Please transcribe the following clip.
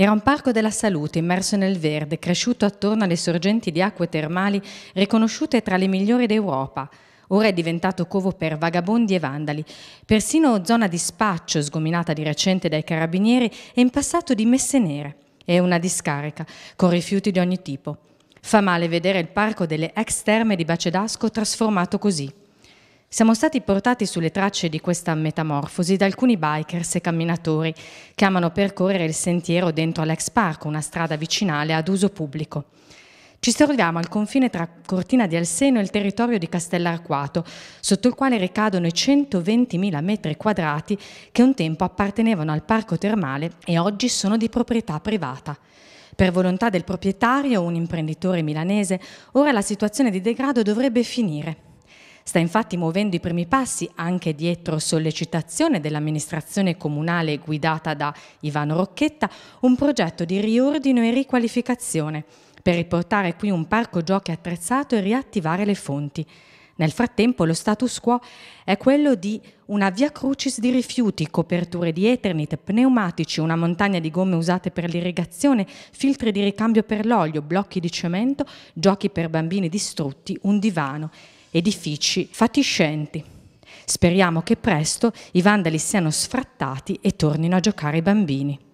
Era un parco della salute immerso nel verde, cresciuto attorno alle sorgenti di acque termali riconosciute tra le migliori d'Europa. Ora è diventato covo per vagabondi e vandali, persino zona di spaccio sgominata di recente dai carabinieri e in passato di messe nere. È una discarica, con rifiuti di ogni tipo. Fa male vedere il parco delle ex terme di Bacedasco trasformato così. Siamo stati portati sulle tracce di questa metamorfosi da alcuni bikers e camminatori che amano percorrere il sentiero dentro all'ex parco, una strada vicinale ad uso pubblico. Ci troviamo al confine tra Cortina di Alseno e il territorio di Castellarquato, sotto il quale ricadono i 120.000 metri quadrati che un tempo appartenevano al parco termale e oggi sono di proprietà privata. Per volontà del proprietario, un imprenditore milanese, ora la situazione di degrado dovrebbe finire. Sta infatti muovendo i primi passi anche dietro sollecitazione dell'amministrazione comunale guidata da Ivano Rocchetta un progetto di riordino e riqualificazione per riportare qui un parco giochi attrezzato e riattivare le fonti. Nel frattempo lo status quo è quello di una via crucis di rifiuti, coperture di Eternit, pneumatici, una montagna di gomme usate per l'irrigazione, filtri di ricambio per l'olio, blocchi di cemento, giochi per bambini distrutti, un divano edifici fatiscenti. Speriamo che presto i vandali siano sfrattati e tornino a giocare i bambini.